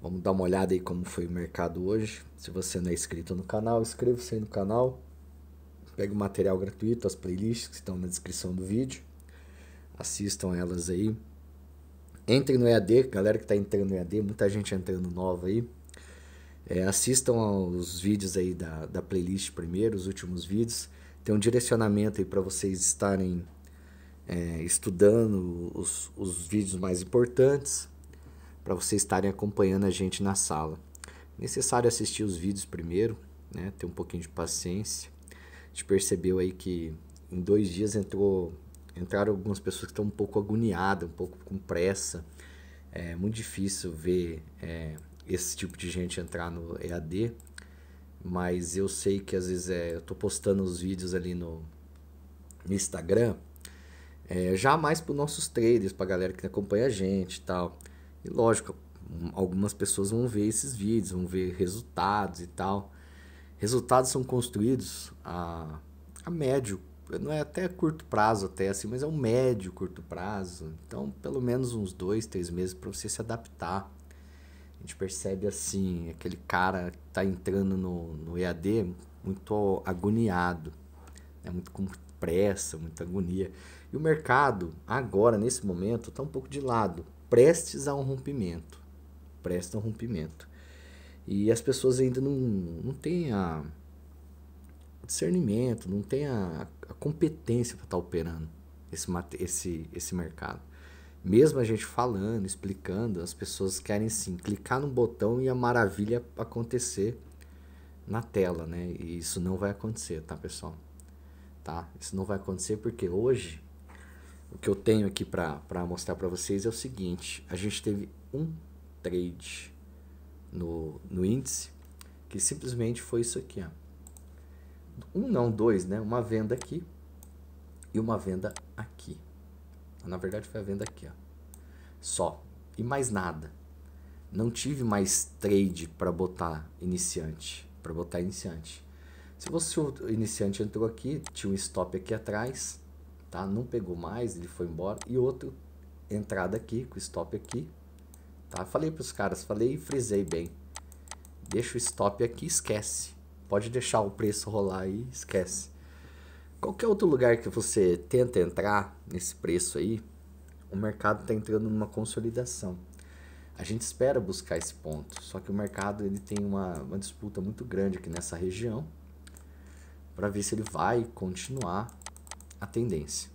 Vamos dar uma olhada aí como foi o mercado hoje. Se você não é inscrito no canal, inscreva-se aí no canal. Pegue o material gratuito, as playlists que estão na descrição do vídeo. Assistam elas aí. Entre no EAD, galera que está entrando no EAD, muita gente entrando nova aí. É, assistam aos vídeos aí da, da playlist primeiro, os últimos vídeos. Tem um direcionamento aí para vocês estarem é, estudando os, os vídeos mais importantes para vocês estarem acompanhando a gente na sala. Necessário assistir os vídeos primeiro, né? Ter um pouquinho de paciência. A gente percebeu aí que em dois dias entrou, entraram algumas pessoas que estão um pouco agoniadas, um pouco com pressa. É muito difícil ver é, esse tipo de gente entrar no EAD, mas eu sei que às vezes é, eu tô postando os vídeos ali no, no Instagram, é, já mais para os nossos traders, para a galera que acompanha a gente e tal. E lógico, algumas pessoas vão ver esses vídeos, vão ver resultados e tal. Resultados são construídos a, a médio, não é até curto prazo até assim, mas é um médio curto prazo. Então, pelo menos uns dois, três meses para você se adaptar. A gente percebe assim, aquele cara que está entrando no, no EAD muito agoniado, né? muito com pressa, muita agonia. E o mercado, agora, nesse momento, está um pouco de lado prestes a um rompimento. Prestes a um rompimento. E as pessoas ainda não, não têm a discernimento, não têm a, a competência para estar tá operando esse, esse, esse mercado. Mesmo a gente falando, explicando, as pessoas querem sim clicar no botão e a maravilha acontecer na tela, né? E isso não vai acontecer, tá, pessoal? Tá? Isso não vai acontecer porque hoje o que eu tenho aqui para mostrar para vocês é o seguinte: a gente teve um trade no, no índice que simplesmente foi isso aqui. Ó. Um, não, dois, né? Uma venda aqui e uma venda aqui. Na verdade, foi a venda aqui. Ó. Só. E mais nada. Não tive mais trade para botar iniciante. Para botar iniciante. Se você o iniciante entrou aqui, tinha um stop aqui atrás tá? Não pegou mais, ele foi embora. E outro, entrada aqui, com stop aqui, tá? Falei para os caras, falei e frisei bem. Deixa o stop aqui esquece. Pode deixar o preço rolar aí, esquece. Qualquer outro lugar que você tenta entrar nesse preço aí, o mercado está entrando numa consolidação. A gente espera buscar esse ponto, só que o mercado ele tem uma, uma disputa muito grande aqui nessa região para ver se ele vai continuar a tendência.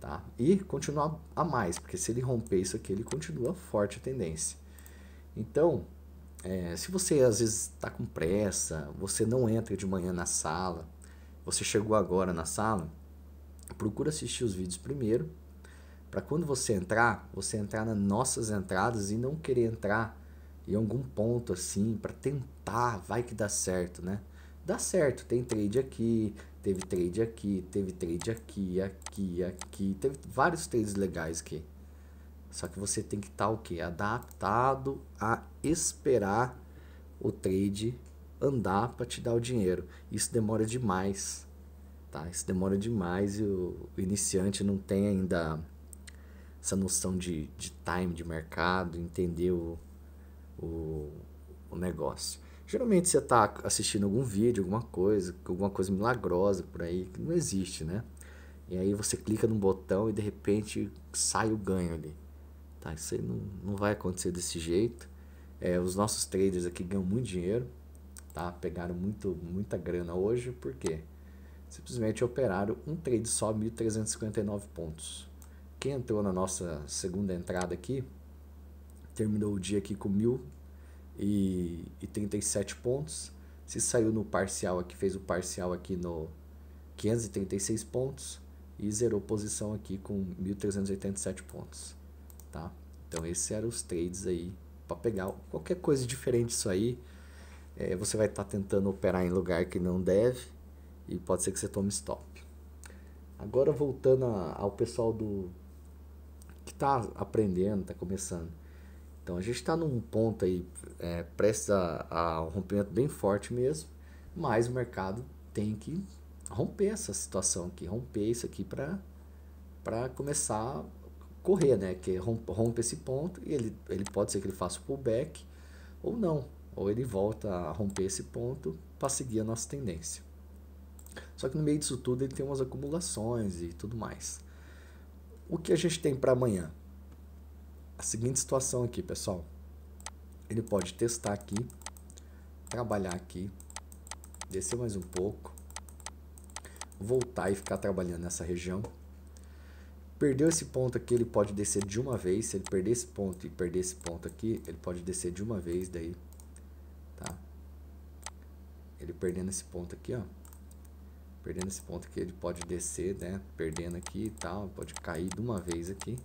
Tá? E continuar a mais, porque se ele romper isso aqui, ele continua forte a tendência. Então, é, se você às vezes está com pressa, você não entra de manhã na sala, você chegou agora na sala, procura assistir os vídeos primeiro, para quando você entrar, você entrar nas nossas entradas e não querer entrar em algum ponto assim, para tentar, vai que dá certo, né? dá certo. Tem trade aqui, teve trade aqui, teve trade aqui, aqui, aqui. Teve vários trades legais aqui. Só que você tem que estar tá, o quê? Adaptado a esperar o trade andar para te dar o dinheiro. Isso demora demais. Tá? Isso demora demais e o, iniciante não tem ainda essa noção de, de time de mercado, entender o, o, o negócio. Geralmente você está assistindo algum vídeo, alguma coisa, alguma coisa milagrosa por aí, que não existe, né? E aí você clica num botão e de repente sai o ganho ali. Tá, isso aí não, não vai acontecer desse jeito. É, os nossos traders aqui ganham muito dinheiro, tá? Pegaram muito, muita grana hoje, por quê? Simplesmente operaram um trade só 1.359 pontos. Quem entrou na nossa segunda entrada aqui, terminou o dia aqui com 1.000 e, e 37 pontos. Se saiu no parcial aqui, fez o parcial aqui no 536 pontos e zerou posição aqui com 1.387 pontos, tá? Então esses eram os trades aí para pegar qualquer coisa diferente disso aí. É, você vai estar tá tentando operar em lugar que não deve e pode ser que você tome stop. Agora voltando a, ao pessoal do que está aprendendo, está começando. Então a gente está num ponto aí é, prestes a, a um rompimento bem forte mesmo, mas o mercado tem que romper essa situação aqui, romper isso aqui para começar a correr, né? Que rompe, rompe esse ponto e ele, ele pode ser que ele faça o pullback ou não, ou ele volta a romper esse ponto para seguir a nossa tendência. Só que no meio disso tudo ele tem umas acumulações e tudo mais. O que a gente tem para amanhã? a seguinte situação aqui, pessoal. Ele pode testar aqui, trabalhar aqui, descer mais um pouco, voltar e ficar trabalhando nessa região. Perdeu esse ponto aqui, ele pode descer de uma vez. Se ele perder esse ponto e perder esse ponto aqui, ele pode descer de uma vez daí, tá? Ele perdendo esse ponto aqui, ó. Perdendo esse ponto aqui, ele pode descer, né? Perdendo aqui e tal, pode cair de uma vez aqui.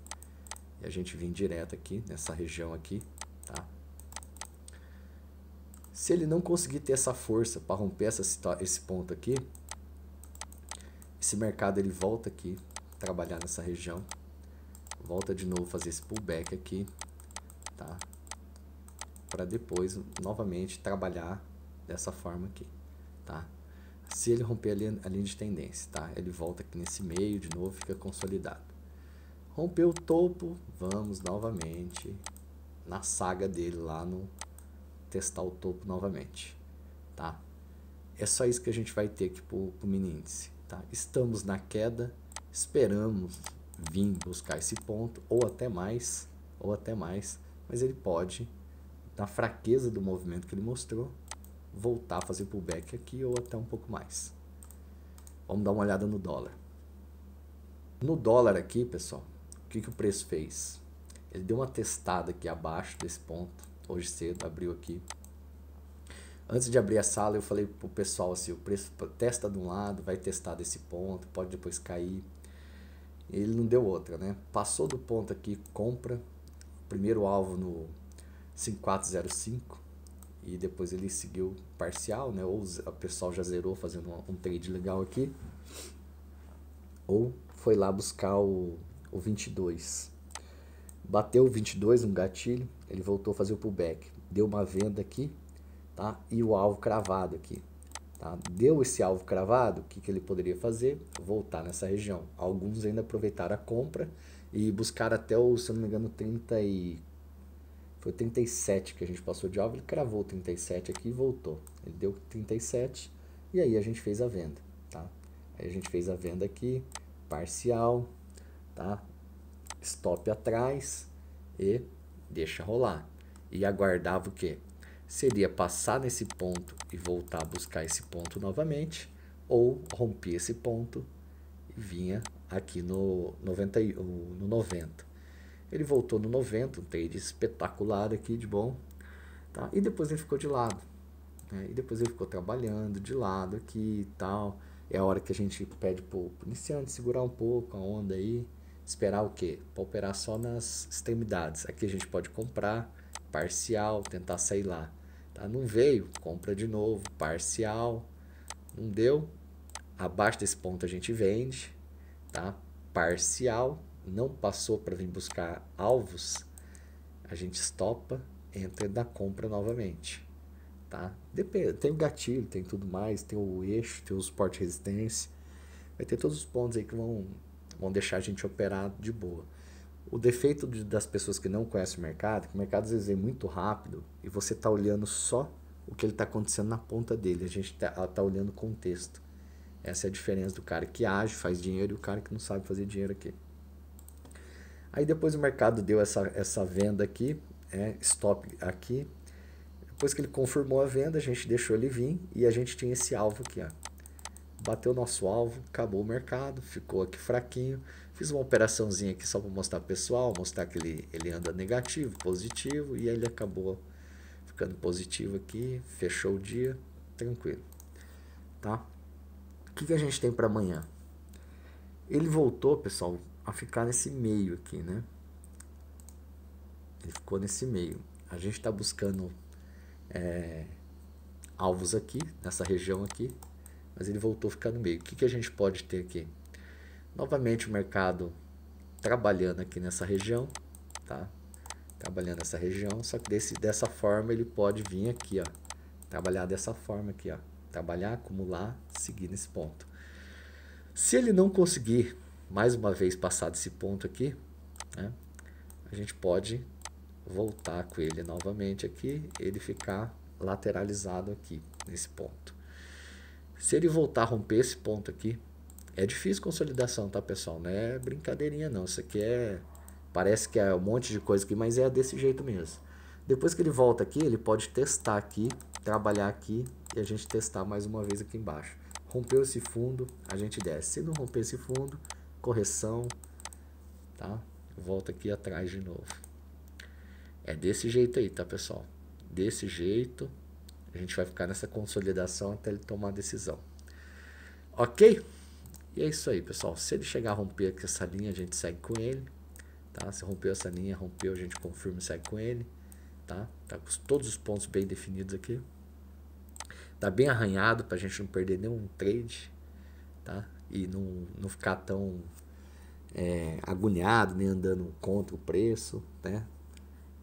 E a gente vem direto aqui, nessa região aqui, tá? Se ele não conseguir ter essa força para romper essa, esse ponto aqui, esse mercado ele volta aqui, trabalhar nessa região. Volta de novo fazer esse pullback aqui, tá? Para depois, novamente, trabalhar dessa forma aqui, tá? Se ele romper a linha de tendência, tá? Ele volta aqui nesse meio de novo, fica consolidado. Rompeu o topo, vamos novamente na saga dele lá no testar o topo novamente, tá? É só isso que a gente vai ter aqui pro, pro mini índice, tá? Estamos na queda, esperamos vir buscar esse ponto ou até mais, ou até mais, mas ele pode, na fraqueza do movimento que ele mostrou, voltar a fazer pullback aqui ou até um pouco mais. Vamos dar uma olhada no dólar. No dólar aqui, pessoal, que, que o preço fez? Ele deu uma testada aqui abaixo desse ponto, hoje cedo, abriu aqui. Antes de abrir a sala, eu falei pro pessoal assim, o preço testa de um lado, vai testar desse ponto, pode depois cair. Ele não deu outra, né? Passou do ponto aqui, compra. Primeiro alvo no 5405 e depois ele seguiu parcial, né? Ou o pessoal já zerou fazendo um trade legal aqui. Ou foi lá buscar o o 22. Bateu o 22, um gatilho, ele voltou a fazer o pullback. Deu uma venda aqui, tá? E o alvo cravado aqui, tá? Deu esse alvo cravado, o que, que ele poderia fazer? Voltar nessa região. Alguns ainda aproveitaram a compra e buscaram até o, se não me engano, 30 e... Foi 37 que a gente passou de alvo, ele cravou 37 aqui e voltou. Ele deu 37 e aí a gente fez a venda, tá? Aí a gente fez a venda aqui, parcial, tá? Stop atrás e deixa rolar. E aguardava o que? Seria passar nesse ponto e voltar a buscar esse ponto novamente, ou romper esse ponto e vinha aqui no 90, no 90. Ele voltou no 90, um trade espetacular aqui de bom, tá? E depois ele ficou de lado. Né? E depois ele ficou trabalhando de lado aqui e tal. É a hora que a gente pede para o iniciante segurar um pouco a onda aí esperar o quê? Para operar só nas extremidades. Aqui a gente pode comprar parcial, tentar sair lá. Tá? Não veio, compra de novo, parcial. Não deu. Abaixo desse ponto a gente vende. Tá? Parcial. Não passou para vir buscar alvos. A gente estopa, entra na compra novamente. Tá? Depende, tem o gatilho, tem tudo mais, tem o eixo, tem o suporte resistência. Vai ter todos os pontos aí que vão vão deixar a gente operar de boa. O defeito de, das pessoas que não conhecem o mercado, que o mercado às vezes é muito rápido e você está olhando só o que ele está acontecendo na ponta dele, a gente está tá olhando o contexto. Essa é a diferença do cara que age, faz dinheiro e o cara que não sabe fazer dinheiro aqui. Aí depois o mercado deu essa, essa venda aqui, é, stop aqui. Depois que ele confirmou a venda, a gente deixou ele vir e a gente tinha esse alvo aqui, ó bateu nosso alvo, acabou o mercado, ficou aqui fraquinho. Fiz uma operaçãozinha aqui só para mostrar pessoal, mostrar que ele, ele anda negativo, positivo, e ele acabou ficando positivo aqui, fechou o dia, tranquilo. Tá? O que, que a gente tem para amanhã? Ele voltou, pessoal, a ficar nesse meio aqui, né? Ele ficou nesse meio. A gente está buscando é, alvos aqui, nessa região aqui, mas ele voltou a ficar no meio. O que, que a gente pode ter aqui? Novamente o mercado trabalhando aqui nessa região, tá? Trabalhando nessa região, só que desse, dessa forma ele pode vir aqui, ó. Trabalhar dessa forma aqui, ó. Trabalhar, acumular, seguir nesse ponto. Se ele não conseguir, mais uma vez, passar desse ponto aqui, né? A gente pode voltar com ele novamente aqui, ele ficar lateralizado aqui, nesse ponto. Se ele voltar a romper esse ponto aqui, é difícil consolidação, tá, pessoal? Não é brincadeirinha, não. Isso aqui é... Parece que é um monte de coisa aqui, mas é desse jeito mesmo. Depois que ele volta aqui, ele pode testar aqui, trabalhar aqui e a gente testar mais uma vez aqui embaixo. Rompeu esse fundo, a gente desce. Se não romper esse fundo, correção, tá? Volta aqui atrás de novo. É desse jeito aí, tá, pessoal? Desse jeito. A gente vai ficar nessa consolidação até ele tomar a decisão. Ok? E é isso aí, pessoal. Se ele chegar a romper aqui essa linha, a gente segue com ele. Tá? Se rompeu essa linha, rompeu, a gente confirma e segue com ele. Tá? tá com todos os pontos bem definidos aqui. Tá bem arranhado para a gente não perder nenhum trade. Tá? E não, não ficar tão é, agoniado, nem andando contra o preço. Né?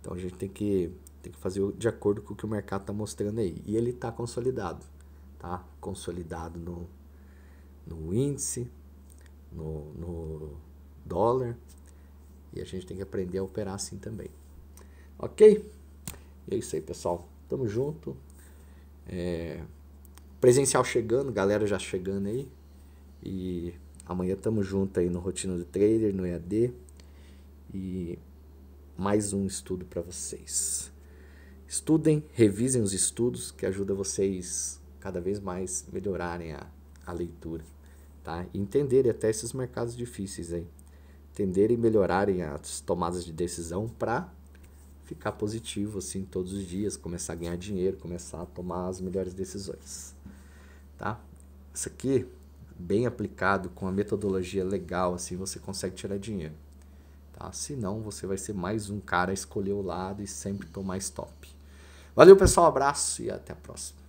Então a gente tem que tem que fazer de acordo com o que o mercado está mostrando aí. E ele está consolidado, tá? Consolidado no, no índice, no, no dólar. E a gente tem que aprender a operar assim também. Ok? E é isso aí, pessoal. Tamo junto. É... Presencial chegando, galera já chegando aí. E amanhã tamo junto aí no Rotina do Trader, no EAD. E mais um estudo para vocês. Estudem, revisem os estudos, que ajuda vocês cada vez mais melhorarem a, a leitura, tá? E entenderem até esses mercados difíceis aí. Entenderem e melhorarem as tomadas de decisão para ficar positivo assim todos os dias, começar a ganhar dinheiro, começar a tomar as melhores decisões, tá? Isso aqui bem aplicado com a metodologia legal assim você consegue tirar dinheiro, tá? Senão você vai ser mais um cara a escolher o lado e sempre tomar stop. Valeu, pessoal. Abraço e até a próxima.